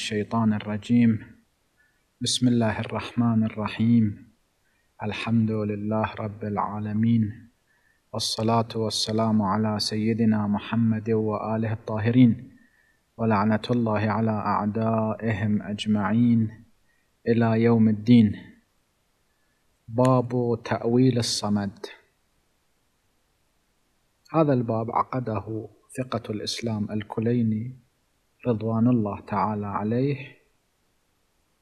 الشيطان الرجيم بسم الله الرحمن الرحيم الحمد لله رب العالمين والصلاة والسلام على سيدنا محمد وآله الطاهرين ولعنة الله على أعدائهم أجمعين إلى يوم الدين باب تأويل الصمد هذا الباب عقده ثقة الإسلام الكليني رضوان الله تعالى عليه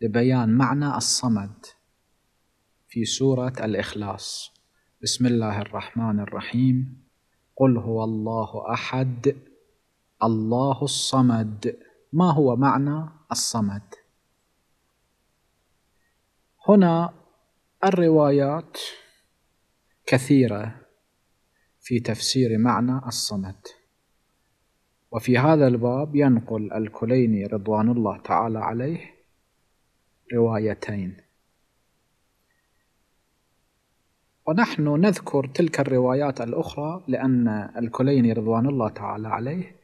لبيان معنى الصمد في سورة الإخلاص بسم الله الرحمن الرحيم قل هو الله أحد الله الصمد ما هو معنى الصمد هنا الروايات كثيرة في تفسير معنى الصمد وفي هذا الباب ينقل الكليني رضوان الله تعالى عليه روايتين ونحن نذكر تلك الروايات الأخرى لأن الكليني رضوان الله تعالى عليه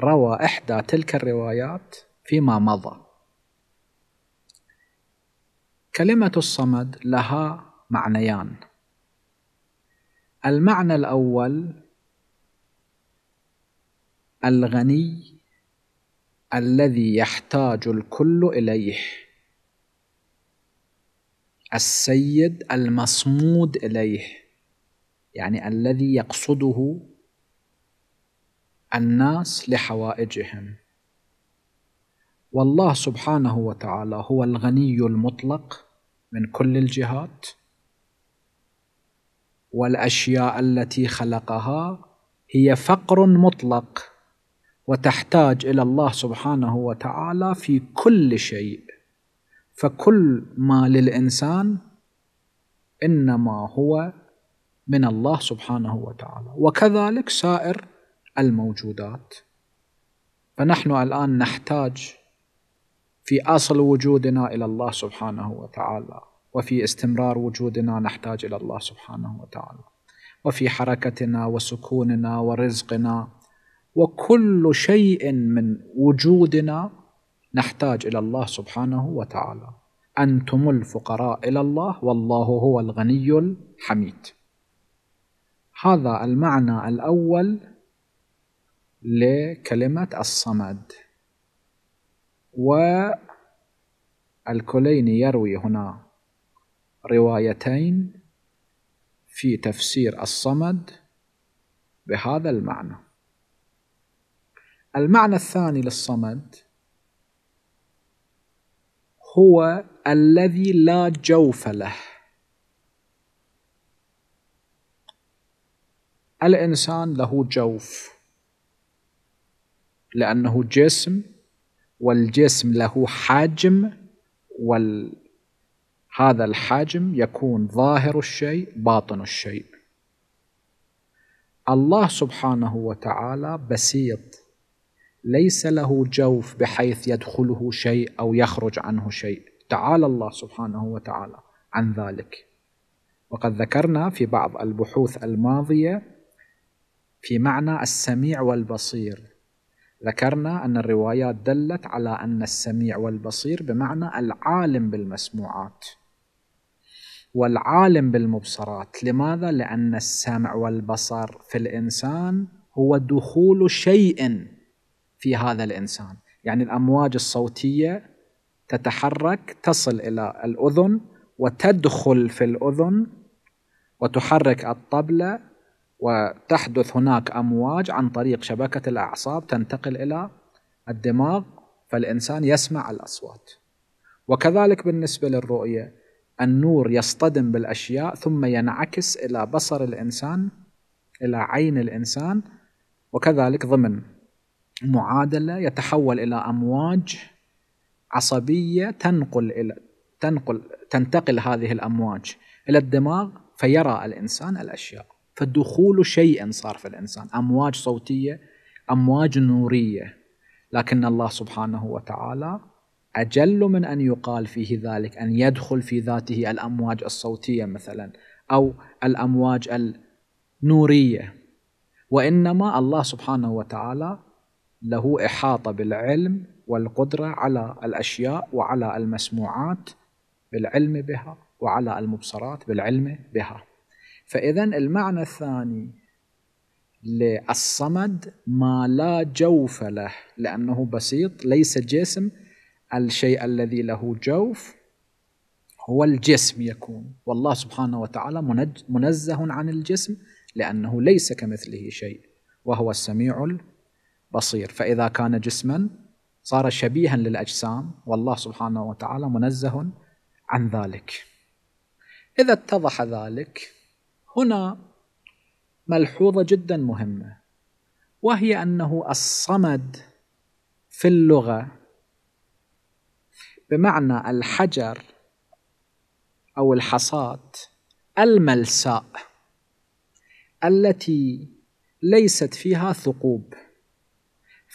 روى إحدى تلك الروايات فيما مضى كلمة الصمد لها معنيان المعنى الأول الغني الذي يحتاج الكل إليه السيد المصمود إليه يعني الذي يقصده الناس لحوائجهم والله سبحانه وتعالى هو الغني المطلق من كل الجهات والأشياء التي خلقها هي فقر مطلق وتحتاج الى الله سبحانه وتعالى في كل شيء فكل ما للانسان انما هو من الله سبحانه وتعالى وكذلك سائر الموجودات فنحن الان نحتاج في اصل وجودنا الى الله سبحانه وتعالى وفي استمرار وجودنا نحتاج الى الله سبحانه وتعالى وفي حركتنا وسكوننا ورزقنا وكل شيء من وجودنا نحتاج الى الله سبحانه وتعالى انتم الفقراء الى الله والله هو الغني الحميد هذا المعنى الاول لكلمه الصمد والكليني يروي هنا روايتين في تفسير الصمد بهذا المعنى المعنى الثاني للصمد هو الذي لا جوف له الانسان له جوف لانه جسم والجسم له حجم وال هذا الحجم يكون ظاهر الشيء باطن الشيء الله سبحانه وتعالى بسيط ليس له جوف بحيث يدخله شيء او يخرج عنه شيء تعالى الله سبحانه وتعالى عن ذلك وقد ذكرنا في بعض البحوث الماضيه في معنى السميع والبصير ذكرنا ان الروايات دلت على ان السميع والبصير بمعنى العالم بالمسموعات والعالم بالمبصرات لماذا لان السمع والبصر في الانسان هو دخول شيء في هذا الانسان يعني الامواج الصوتيه تتحرك تصل الى الاذن وتدخل في الاذن وتحرك الطبله وتحدث هناك امواج عن طريق شبكه الاعصاب تنتقل الى الدماغ فالانسان يسمع الاصوات وكذلك بالنسبه للرؤيه النور يصطدم بالاشياء ثم ينعكس الى بصر الانسان الى عين الانسان وكذلك ضمن معادلة يتحول إلى أمواج عصبية تنقل إلى تنقل تنتقل هذه الأمواج إلى الدماغ فيرى الإنسان الأشياء فدخول شيء صار في الإنسان أمواج صوتية أمواج نورية لكن الله سبحانه وتعالى أجل من أن يقال فيه ذلك أن يدخل في ذاته الأمواج الصوتية مثلا أو الأمواج النورية وإنما الله سبحانه وتعالى له إحاطة بالعلم والقدرة على الأشياء وعلى المسموعات بالعلم بها وعلى المبصرات بالعلم بها فإذا المعنى الثاني للصمد ما لا جوف له لأنه بسيط ليس جسم الشيء الذي له جوف هو الجسم يكون والله سبحانه وتعالى منزه عن الجسم لأنه ليس كمثله شيء وهو السميع بصير فإذا كان جسما صار شبيها للأجسام والله سبحانه وتعالى منزه عن ذلك إذا اتضح ذلك هنا ملحوظة جدا مهمة وهي أنه الصمد في اللغة بمعنى الحجر أو الحصاة الملساء التي ليست فيها ثقوب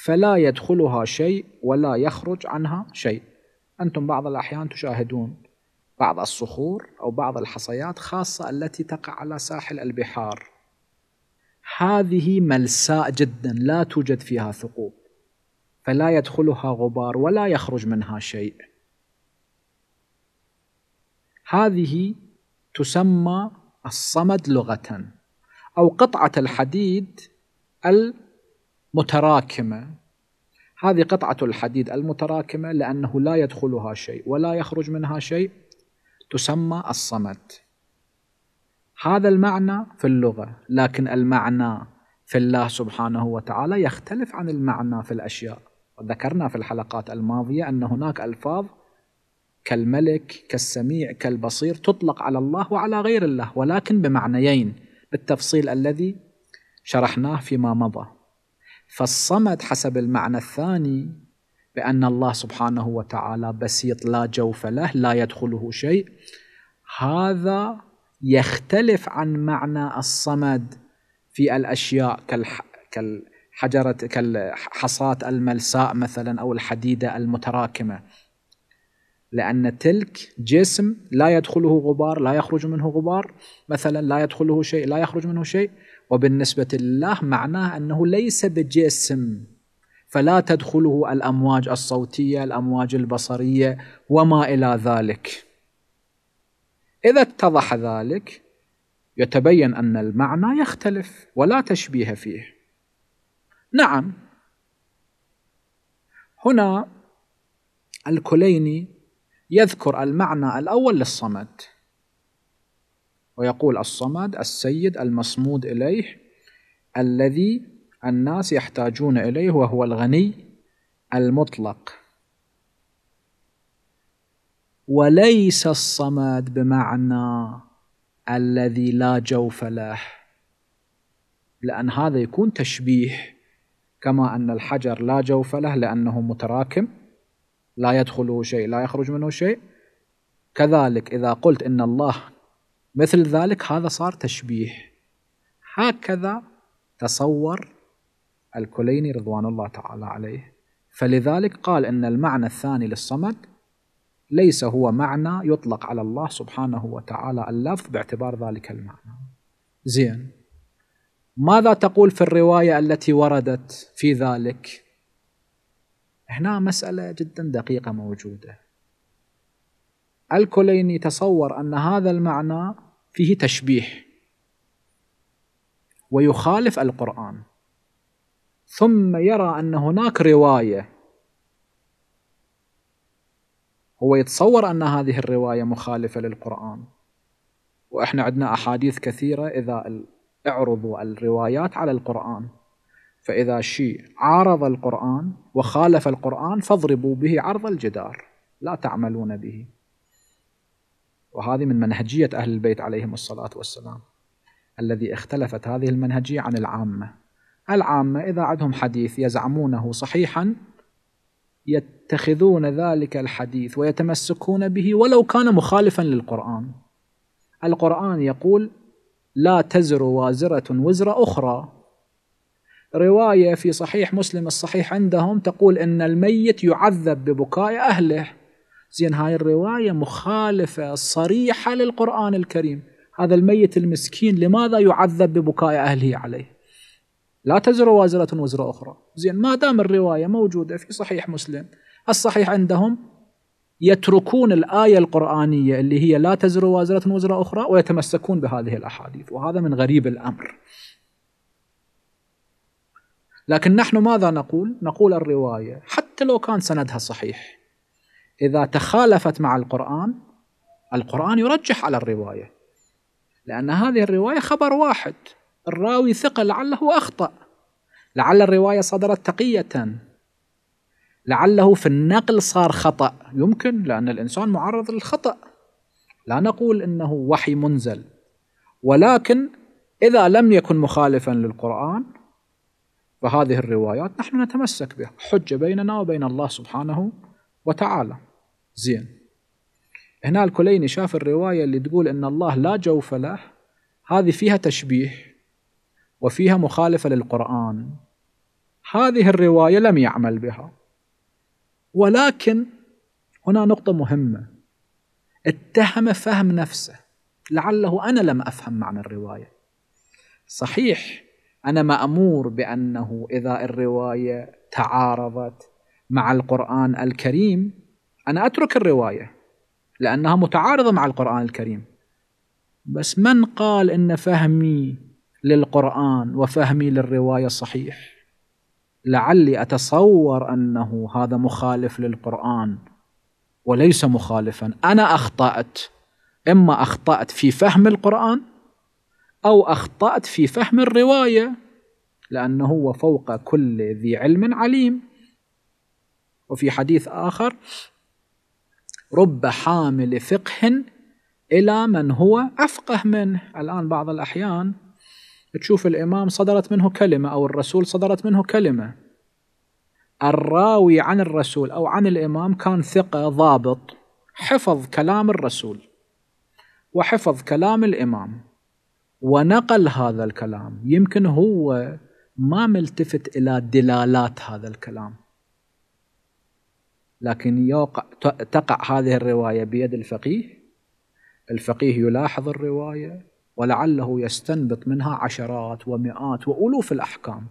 فلا يدخلها شيء ولا يخرج عنها شيء أنتم بعض الأحيان تشاهدون بعض الصخور أو بعض الحصيات خاصة التي تقع على ساحل البحار هذه ملساء جدا لا توجد فيها ثقوب فلا يدخلها غبار ولا يخرج منها شيء هذه تسمى الصمد لغة أو قطعة الحديد متراكمة هذه قطعة الحديد المتراكمة لأنه لا يدخلها شيء ولا يخرج منها شيء تسمى الصمت هذا المعنى في اللغة لكن المعنى في الله سبحانه وتعالى يختلف عن المعنى في الأشياء ذكرنا في الحلقات الماضية أن هناك ألفاظ كالملك كالسميع كالبصير تطلق على الله وعلى غير الله ولكن بمعنيين بالتفصيل الذي شرحناه فيما مضى فالصمد حسب المعنى الثاني بأن الله سبحانه وتعالى بسيط لا جوف له لا يدخله شيء هذا يختلف عن معنى الصمد في الأشياء كالحجرة كالحصاة الملساء مثلا أو الحديدة المتراكمة لأن تلك جسم لا يدخله غبار لا يخرج منه غبار مثلا لا يدخله شيء لا يخرج منه شيء وبالنسبة لله معناه أنه ليس بجسم فلا تدخله الأمواج الصوتية الأمواج البصرية وما إلى ذلك إذا اتضح ذلك يتبين أن المعنى يختلف ولا تشبيه فيه نعم هنا الكليني يذكر المعنى الأول للصمد ويقول الصمد السيد المصمود إليه الذي الناس يحتاجون إليه وهو الغني المطلق وليس الصمد بمعنى الذي لا جوف له لأن هذا يكون تشبيه كما أن الحجر لا جوف له لأنه متراكم لا يدخله شيء لا يخرج منه شيء كذلك إذا قلت إن الله مثل ذلك هذا صار تشبيه هكذا تصور الكليني رضوان الله تعالى عليه فلذلك قال ان المعنى الثاني للصمد ليس هو معنى يطلق على الله سبحانه وتعالى اللفظ باعتبار ذلك المعنى زين ماذا تقول في الروايه التي وردت في ذلك هنا مساله جدا دقيقه موجوده الكليني تصور ان هذا المعنى فيه تشبيه ويخالف القرآن ثم يرى أن هناك رواية هو يتصور أن هذه الرواية مخالفة للقرآن وإحنا عندنا أحاديث كثيرة إذا اعرضوا الروايات على القرآن فإذا شيء عارض القرآن وخالف القرآن فاضربوا به عرض الجدار لا تعملون به وهذه من منهجية أهل البيت عليهم الصلاة والسلام الذي اختلفت هذه المنهجية عن العامة العامة إذا عندهم حديث يزعمونه صحيحا يتخذون ذلك الحديث ويتمسكون به ولو كان مخالفا للقرآن القرآن يقول لا تزر وازرة وزر أخرى رواية في صحيح مسلم الصحيح عندهم تقول إن الميت يعذب ببكاء أهله زين هاي الرواية مخالفة صريحة للقرآن الكريم هذا الميت المسكين لماذا يعذب ببكاء أهله عليه لا تزر وازرة وزر أخرى زين ما دام الرواية موجودة في صحيح مسلم الصحيح عندهم يتركون الآية القرآنية اللي هي لا تزر وازرة وزر أخرى ويتمسكون بهذه الأحاديث وهذا من غريب الأمر لكن نحن ماذا نقول؟ نقول الرواية حتى لو كان سندها صحيح إذا تخالفت مع القرآن القرآن يرجح على الرواية لأن هذه الرواية خبر واحد الراوي ثقة لعله أخطأ لعل الرواية صدرت تقية لعله في النقل صار خطأ يمكن لأن الإنسان معرض للخطأ لا نقول إنه وحي منزل ولكن إذا لم يكن مخالفا للقرآن فهذه الروايات نحن نتمسك بها حجة بيننا وبين الله سبحانه وتعالى زين هنا الكليني شاف الرواية اللي تقول أن الله لا جوف له هذه فيها تشبيه وفيها مخالفة للقرآن هذه الرواية لم يعمل بها ولكن هنا نقطة مهمة اتهم فهم نفسه لعله أنا لم أفهم معنى الرواية صحيح أنا مأمور بأنه إذا الرواية تعارضت مع القرآن الكريم أنا أترك الرواية لأنها متعارضة مع القرآن الكريم بس من قال أن فهمي للقرآن وفهمي للرواية صحيح لعلي أتصور أنه هذا مخالف للقرآن وليس مخالفا أنا أخطأت إما أخطأت في فهم القرآن أو أخطأت في فهم الرواية لأنه هو فوق كل ذي علم عليم وفي حديث آخر رب حامل فقه إلى من هو أفقه منه الآن بعض الأحيان تشوف الإمام صدرت منه كلمة أو الرسول صدرت منه كلمة الراوي عن الرسول أو عن الإمام كان ثقة ضابط حفظ كلام الرسول وحفظ كلام الإمام ونقل هذا الكلام يمكن هو ما ملتفت إلى دلالات هذا الكلام لكن يوقع تقع هذه الرواية بيد الفقيه الفقيه يلاحظ الرواية ولعله يستنبط منها عشرات ومئات وألوف الأحكام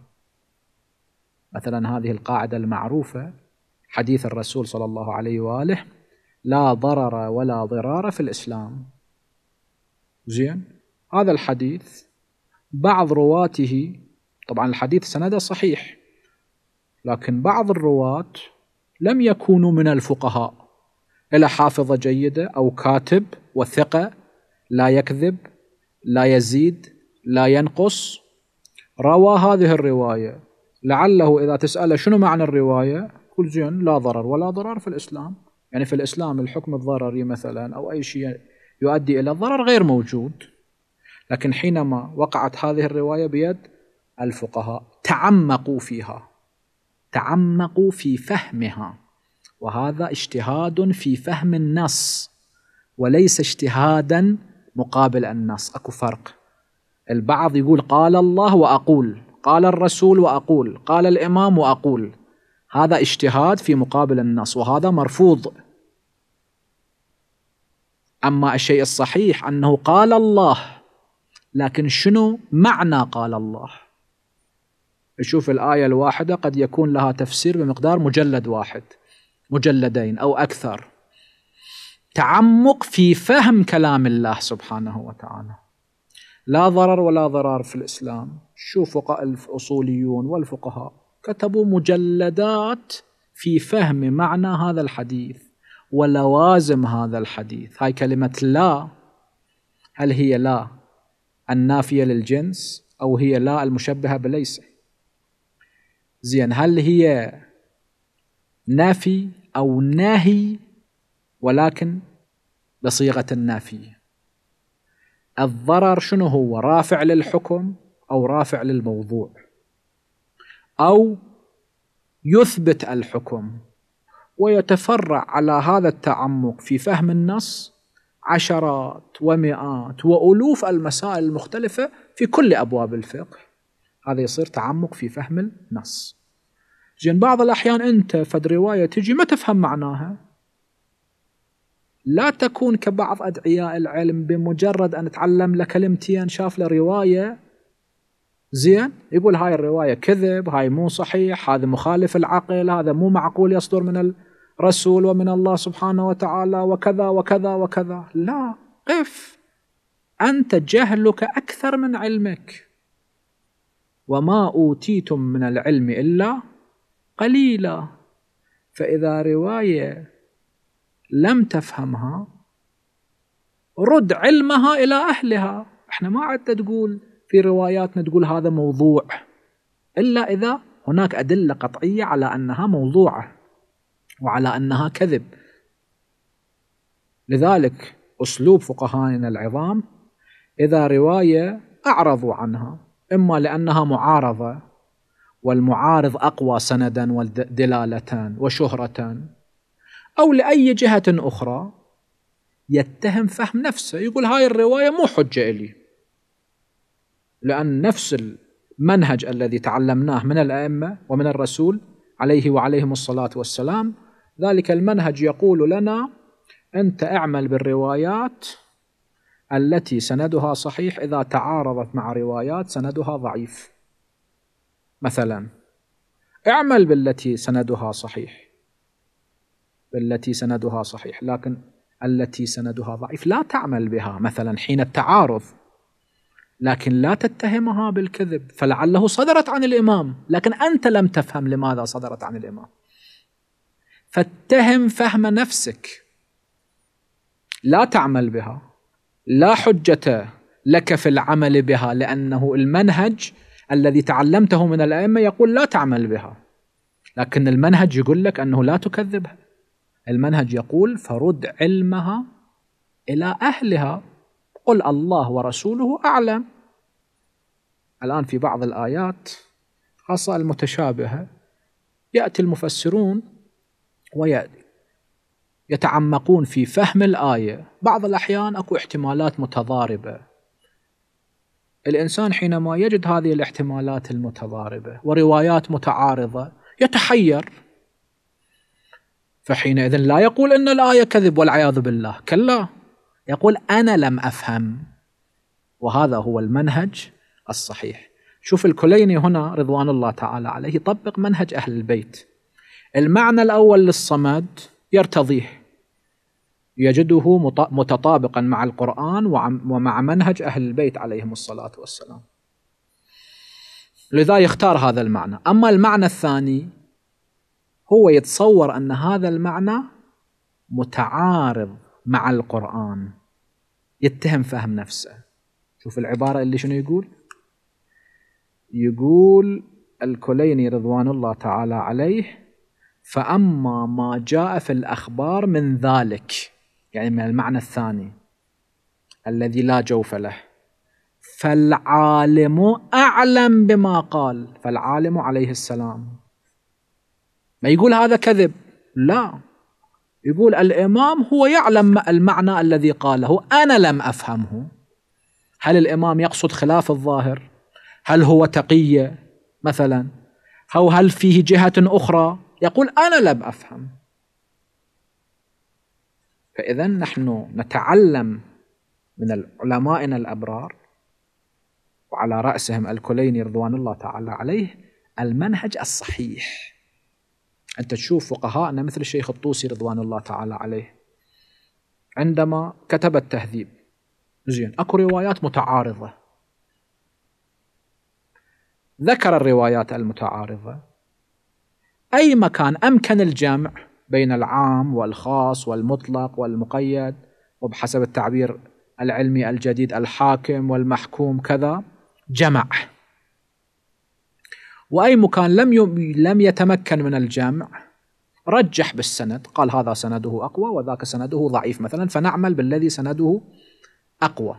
مثلا هذه القاعدة المعروفة حديث الرسول صلى الله عليه وآله لا ضرر ولا ضرار في الإسلام زين هذا الحديث بعض رواته طبعا الحديث سنده صحيح لكن بعض الرواة لم يكونوا من الفقهاء إلى حافظة جيدة أو كاتب وثقة لا يكذب لا يزيد لا ينقص روى هذه الرواية لعله إذا تسأله شنو معنى الرواية كل زين لا ضرر ولا ضرر في الإسلام يعني في الإسلام الحكم الضرري مثلا أو أي شيء يؤدي إلى ضرر غير موجود لكن حينما وقعت هذه الرواية بيد الفقهاء تعمقوا فيها تعمقوا في فهمها وهذا اجتهاد في فهم النص وليس اجتهادا مقابل النص اكو فرق البعض يقول قال الله واقول قال الرسول واقول قال الامام واقول هذا اجتهاد في مقابل النص وهذا مرفوض اما الشيء الصحيح انه قال الله لكن شنو معنى قال الله يشوف الآية الواحدة قد يكون لها تفسير بمقدار مجلد واحد مجلدين أو أكثر تعمق في فهم كلام الله سبحانه وتعالى لا ضرر ولا ضرار في الإسلام شوفوا الأصوليون والفقهاء كتبوا مجلدات في فهم معنى هذا الحديث ولوازم هذا الحديث هاي كلمة لا هل هي لا النافية للجنس أو هي لا المشبهة بليس زين هل هي نافي أو ناهي ولكن بصيغة النافية الضرر شنو هو رافع للحكم أو رافع للموضوع أو يثبت الحكم ويتفرع على هذا التعمق في فهم النص عشرات ومئات وألوف المسائل المختلفة في كل أبواب الفقه هذا يصير تعمق في فهم النص زين بعض الأحيان أنت فد رواية تجي ما تفهم معناها لا تكون كبعض أدعياء العلم بمجرد أن تعلم له كلمتين شاف له رواية زين يقول هاي الرواية كذب هاي مو صحيح هذا مخالف العقل هذا مو معقول يصدر من الرسول ومن الله سبحانه وتعالى وكذا وكذا وكذا لا قف أنت جهلك أكثر من علمك وما أوتيتم من العلم إلا قليلا فإذا رواية لم تفهمها رد علمها إلى أهلها احنا ما عدت تقول في رواياتنا تقول هذا موضوع إلا إذا هناك أدلة قطعية على أنها موضوعة وعلى أنها كذب لذلك أسلوب فقهائنا العظام إذا رواية أعرضوا عنها إما لأنها معارضة والمعارض أقوى سندا ودلالة وشهرة أو لأي جهة أخرى يتهم فهم نفسه يقول هاي الرواية مو حجة إلي لأن نفس المنهج الذي تعلمناه من الأئمة ومن الرسول عليه وعليهم الصلاة والسلام ذلك المنهج يقول لنا أنت اعمل بالروايات التي سندها صحيح إذا تعارضت مع روايات سندها ضعيف مثلا اعمل بالتي سندها صحيح بالتي سندها صحيح لكن التي سندها ضعيف لا تعمل بها مثلا حين التعارض لكن لا تتهمها بالكذب فلعله صدرت عن الإمام لكن أنت لم تفهم لماذا صدرت عن الإمام فاتهم فهم نفسك لا تعمل بها لا حجة لك في العمل بها لأنه المنهج الذي تعلمته من الأئمة يقول لا تعمل بها لكن المنهج يقول لك أنه لا تكذبها المنهج يقول فرد علمها إلى أهلها قل الله ورسوله أعلم الآن في بعض الآيات خاصة المتشابهة يأتي المفسرون يتعمقون في فهم الآية بعض الأحيان أكو احتمالات متضاربة الإنسان حينما يجد هذه الاحتمالات المتضاربة وروايات متعارضة يتحير فحينئذ لا يقول أن الآية كذب والعياذ بالله كلا يقول أنا لم أفهم وهذا هو المنهج الصحيح شوف الكليني هنا رضوان الله تعالى عليه طبق منهج أهل البيت المعنى الأول للصمد يرتضيه يجده متطابقا مع القرآن ومع منهج أهل البيت عليهم الصلاة والسلام لذا يختار هذا المعنى أما المعنى الثاني هو يتصور أن هذا المعنى متعارض مع القرآن يتهم فهم نفسه شوف العبارة اللي شنو يقول يقول الكليني رضوان الله تعالى عليه فأما ما جاء في الأخبار من ذلك يعني من المعنى الثاني الذي لا جوف له فالعالم أعلم بما قال فالعالم عليه السلام ما يقول هذا كذب لا يقول الإمام هو يعلم المعنى الذي قاله أنا لم أفهمه هل الإمام يقصد خلاف الظاهر هل هو تقية مثلا أو هل فيه جهة أخرى يقول أنا لم أفهم فإذا نحن نتعلم من علمائنا الأبرار وعلى رأسهم الكليني رضوان الله تعالى عليه المنهج الصحيح أنت تشوف فقهاءنا مثل الشيخ الطوسي رضوان الله تعالى عليه عندما كتب التهذيب زين اكو روايات متعارضه ذكر الروايات المتعارضه اي مكان امكن الجمع بين العام والخاص والمطلق والمقيد وبحسب التعبير العلمي الجديد الحاكم والمحكوم كذا جمع واي مكان لم لم يتمكن من الجمع رجح بالسند قال هذا سنده اقوى وذاك سنده ضعيف مثلا فنعمل بالذي سنده اقوى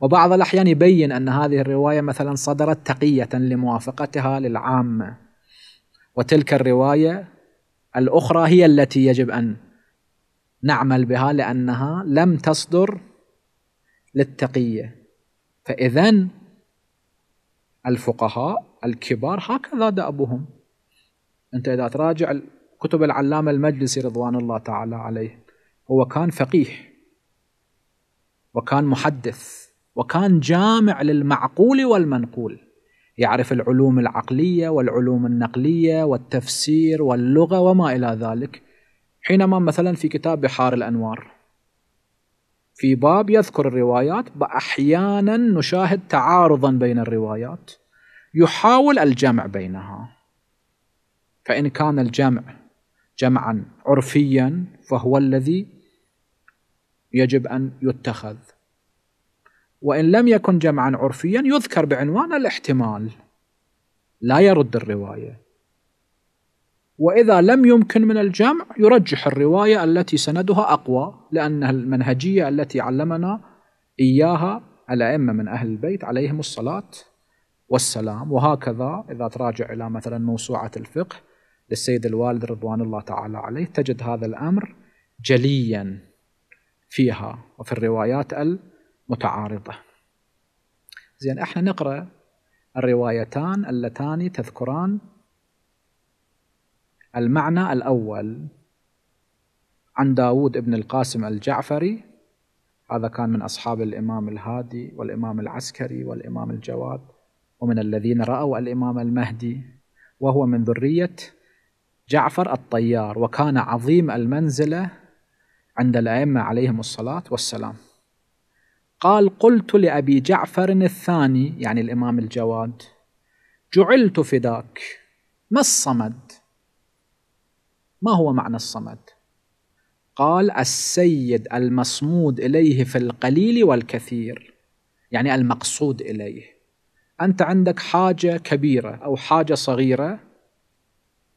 وبعض الاحيان يبين ان هذه الروايه مثلا صدرت تقيه لموافقتها للعامه وتلك الروايه الأخرى هي التي يجب أن نعمل بها لأنها لم تصدر للتقية فإذا الفقهاء الكبار هكذا دأبهم أنت إذا تراجع كتب العلامة المجلسي رضوان الله تعالى عليه هو كان فقيه وكان محدث وكان جامع للمعقول والمنقول يعرف العلوم العقلية والعلوم النقلية والتفسير واللغة وما إلى ذلك حينما مثلا في كتاب بحار الأنوار في باب يذكر الروايات أحيانا نشاهد تعارضا بين الروايات يحاول الجمع بينها فإن كان الجمع جمعا عرفيا فهو الذي يجب أن يتخذ وإن لم يكن جمعا عرفيا يذكر بعنوان الاحتمال لا يرد الرواية وإذا لم يمكن من الجمع يرجح الرواية التي سندها أقوى لأن المنهجية التي علمنا إياها الأئمة من أهل البيت عليهم الصلاة والسلام وهكذا إذا تراجع إلى مثلا موسوعة الفقه للسيد الوالد رضوان الله تعالى عليه تجد هذا الأمر جليا فيها وفي الروايات ال متعارضة زين احنا نقرأ الروايتان اللتان تذكران المعنى الأول عن داود بن القاسم الجعفري هذا كان من أصحاب الإمام الهادي والإمام العسكري والإمام الجواد ومن الذين رأوا الإمام المهدي وهو من ذرية جعفر الطيار وكان عظيم المنزلة عند الأئمة عليهم الصلاة والسلام قال قلت لأبي جعفر الثاني يعني الإمام الجواد جعلت فداك ما الصمد ما هو معنى الصمد قال السيد المصمود إليه في القليل والكثير يعني المقصود إليه أنت عندك حاجة كبيرة أو حاجة صغيرة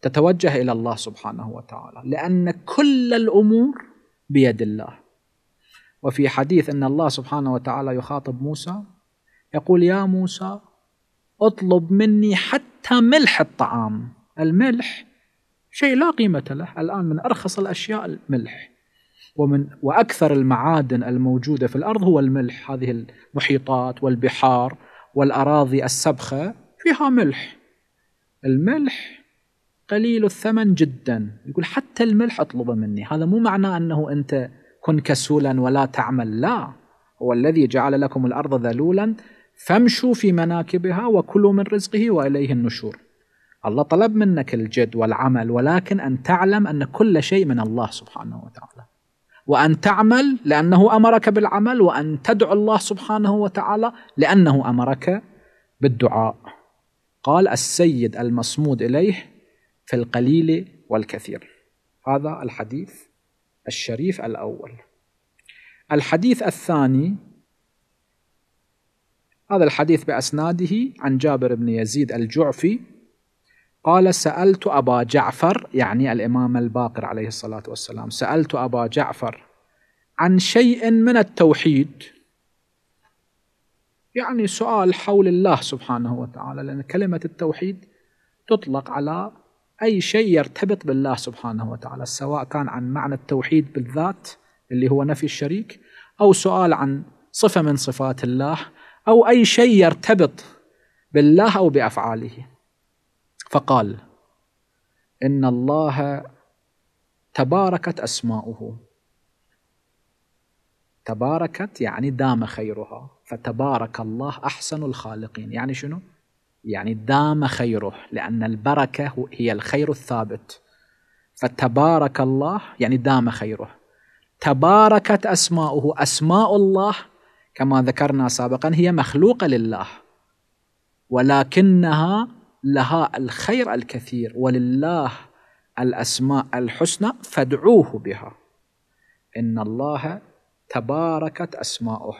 تتوجه إلى الله سبحانه وتعالى لأن كل الأمور بيد الله وفي حديث أن الله سبحانه وتعالى يخاطب موسى يقول يا موسى اطلب مني حتى ملح الطعام الملح شيء لا قيمة له الآن من أرخص الأشياء الملح ومن وأكثر المعادن الموجودة في الأرض هو الملح هذه المحيطات والبحار والأراضي السبخة فيها ملح الملح قليل الثمن جدا يقول حتى الملح اطلبه مني هذا مو معناه أنه أنت كن كسولا ولا تعمل لا هو الذي جعل لكم الأرض ذلولا فامشوا في مناكبها وكلوا من رزقه وإليه النشور الله طلب منك الجد والعمل ولكن أن تعلم أن كل شيء من الله سبحانه وتعالى وأن تعمل لأنه أمرك بالعمل وأن تدعو الله سبحانه وتعالى لأنه أمرك بالدعاء قال السيد المصمود إليه في القليل والكثير هذا الحديث الشريف الأول الحديث الثاني هذا الحديث بأسناده عن جابر بن يزيد الجعفي قال سألت أبا جعفر يعني الإمام الباقر عليه الصلاة والسلام سألت أبا جعفر عن شيء من التوحيد يعني سؤال حول الله سبحانه وتعالى لأن كلمة التوحيد تطلق على أي شيء يرتبط بالله سبحانه وتعالى سواء كان عن معنى التوحيد بالذات اللي هو نفي الشريك أو سؤال عن صفة من صفات الله أو أي شيء يرتبط بالله أو بأفعاله فقال إن الله تباركت أسماؤه تباركت يعني دام خيرها فتبارك الله أحسن الخالقين يعني شنو؟ يعني دام خيره لأن البركة هي الخير الثابت فتبارك الله يعني دام خيره تباركت أسماؤه أسماء الله كما ذكرنا سابقا هي مخلوقة لله ولكنها لها الخير الكثير ولله الأسماء الحسنى فادعوه بها إن الله تباركت أسماؤه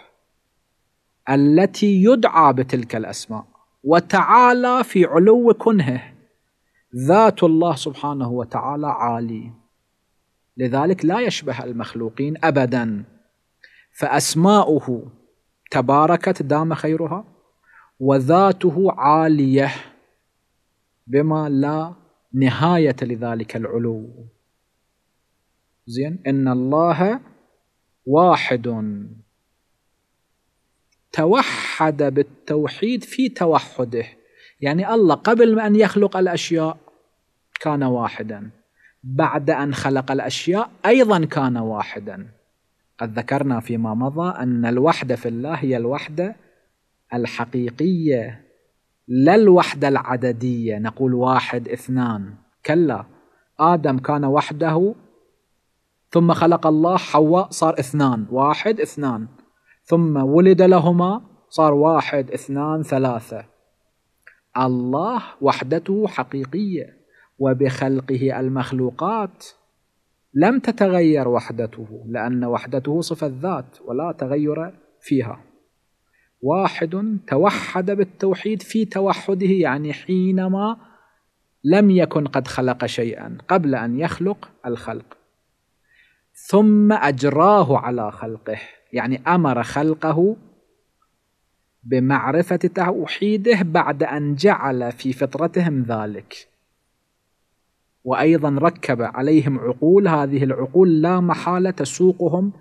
التي يدعى بتلك الأسماء وتعالى في علو كنهه ذات الله سبحانه وتعالى عالي لذلك لا يشبه المخلوقين ابدا فاسماؤه تباركت دام خيرها وذاته عاليه بما لا نهايه لذلك العلو زين ان الله واحد توحد بالتوحيد في توحده يعني الله قبل أن يخلق الأشياء كان واحدا بعد أن خلق الأشياء أيضا كان واحدا قد ذكرنا فيما مضى أن الوحدة في الله هي الوحدة الحقيقية لا الوحدة العددية نقول واحد اثنان كلا آدم كان وحده ثم خلق الله حواء صار اثنان واحد اثنان ثم ولد لهما صار واحد اثنان ثلاثة الله وحدته حقيقية وبخلقه المخلوقات لم تتغير وحدته لأن وحدته صفة ذات ولا تغير فيها واحد توحد بالتوحيد في توحده يعني حينما لم يكن قد خلق شيئا قبل أن يخلق الخلق ثم أجراه على خلقه يعني امر خلقه بمعرفه توحيده بعد ان جعل في فطرتهم ذلك وايضا ركب عليهم عقول هذه العقول لا محاله تسوقهم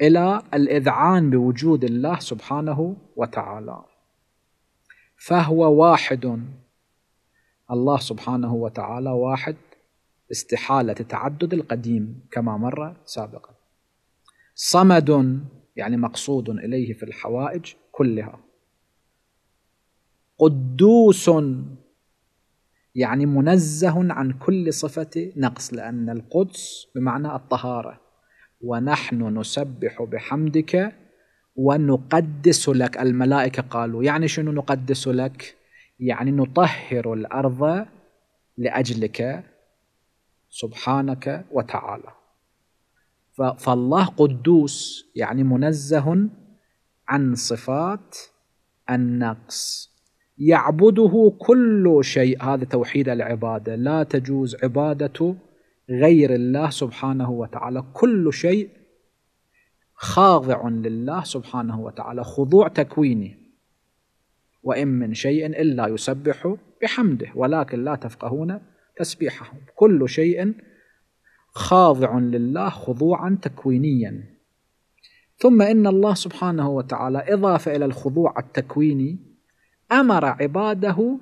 الى الاذعان بوجود الله سبحانه وتعالى فهو واحد الله سبحانه وتعالى واحد استحاله تعدد القديم كما مر سابقا صمد يعني مقصود إليه في الحوائج كلها قدوس يعني منزه عن كل صفة نقص لأن القدس بمعنى الطهارة ونحن نسبح بحمدك ونقدس لك الملائكة قالوا يعني شنو نقدس لك يعني نطهر الأرض لأجلك سبحانك وتعالى فالله قدوس يعني منزه عن صفات النقص يعبده كل شيء هذا توحيد العباده لا تجوز عباده غير الله سبحانه وتعالى كل شيء خاضع لله سبحانه وتعالى خضوع تكويني وإن من شيء إلا يسبح بحمده ولكن لا تفقهون تسبيحهم كل شيء خاضع لله خضوعا تكوينيا ثم ان الله سبحانه وتعالى اضافه الى الخضوع التكويني امر عباده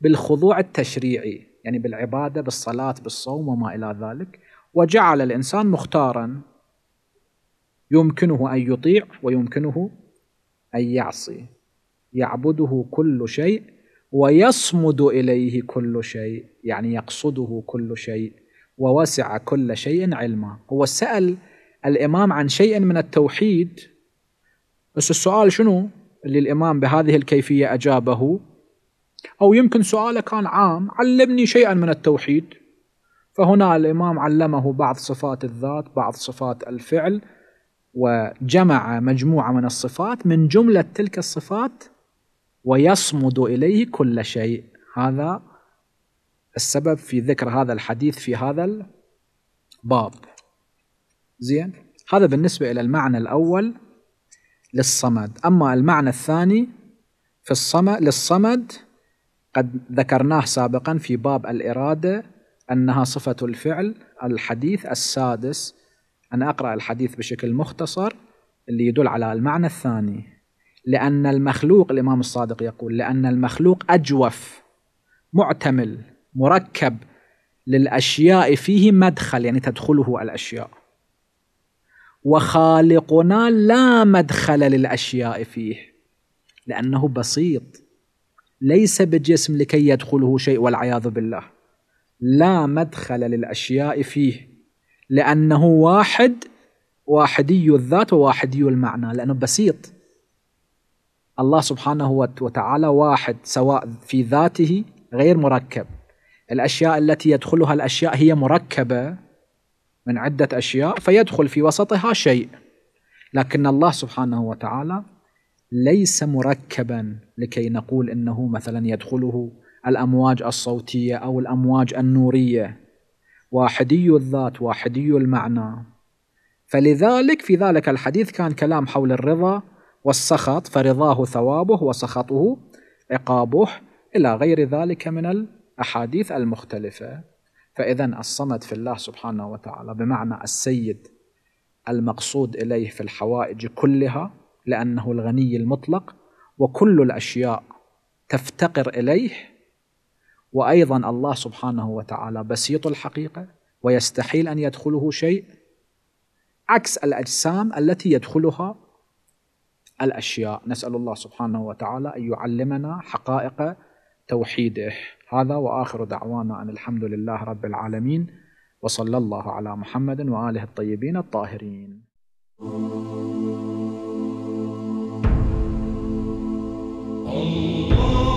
بالخضوع التشريعي يعني بالعباده بالصلاه بالصوم وما الى ذلك وجعل الانسان مختارا يمكنه ان يطيع ويمكنه ان يعصي يعبده كل شيء ويصمد اليه كل شيء يعني يقصده كل شيء ووسع كل شيء علما هو سأل الإمام عن شيء من التوحيد بس السؤال شنو اللي الإمام بهذه الكيفية أجابه أو يمكن سؤاله كان عام علمني شيئا من التوحيد فهنا الإمام علمه بعض صفات الذات بعض صفات الفعل وجمع مجموعة من الصفات من جملة تلك الصفات ويصمد إليه كل شيء هذا السبب في ذكر هذا الحديث في هذا الباب زين هذا بالنسبة إلى المعنى الأول للصمد أما المعنى الثاني في الصمد للصمد قد ذكرناه سابقا في باب الإرادة أنها صفة الفعل الحديث السادس أنا أقرأ الحديث بشكل مختصر اللي يدل على المعنى الثاني لأن المخلوق الإمام الصادق يقول لأن المخلوق أجوف معتمل مركب للاشياء فيه مدخل يعني تدخله الاشياء وخالقنا لا مدخل للاشياء فيه لانه بسيط ليس بجسم لكي يدخله شيء والعياذ بالله لا مدخل للاشياء فيه لانه واحد واحدي الذات وواحدي المعنى لانه بسيط الله سبحانه وتعالى واحد سواء في ذاته غير مركب الاشياء التي يدخلها الاشياء هي مركبه من عده اشياء فيدخل في وسطها شيء لكن الله سبحانه وتعالى ليس مركبا لكي نقول انه مثلا يدخله الامواج الصوتيه او الامواج النوريه واحدي الذات واحدي المعنى فلذلك في ذلك الحديث كان كلام حول الرضا والسخط فرضاه ثوابه وسخطه عقابه الى غير ذلك من الأحاديث المختلفة فإذا الصمد في الله سبحانه وتعالى بمعنى السيد المقصود إليه في الحوائج كلها لأنه الغني المطلق وكل الأشياء تفتقر إليه وأيضا الله سبحانه وتعالى بسيط الحقيقة ويستحيل أن يدخله شيء عكس الأجسام التي يدخلها الأشياء نسأل الله سبحانه وتعالى أن يعلمنا حقائق توحيده هذا وآخر دعوانا أن الحمد لله رب العالمين وصلى الله على محمد وآله الطيبين الطاهرين الله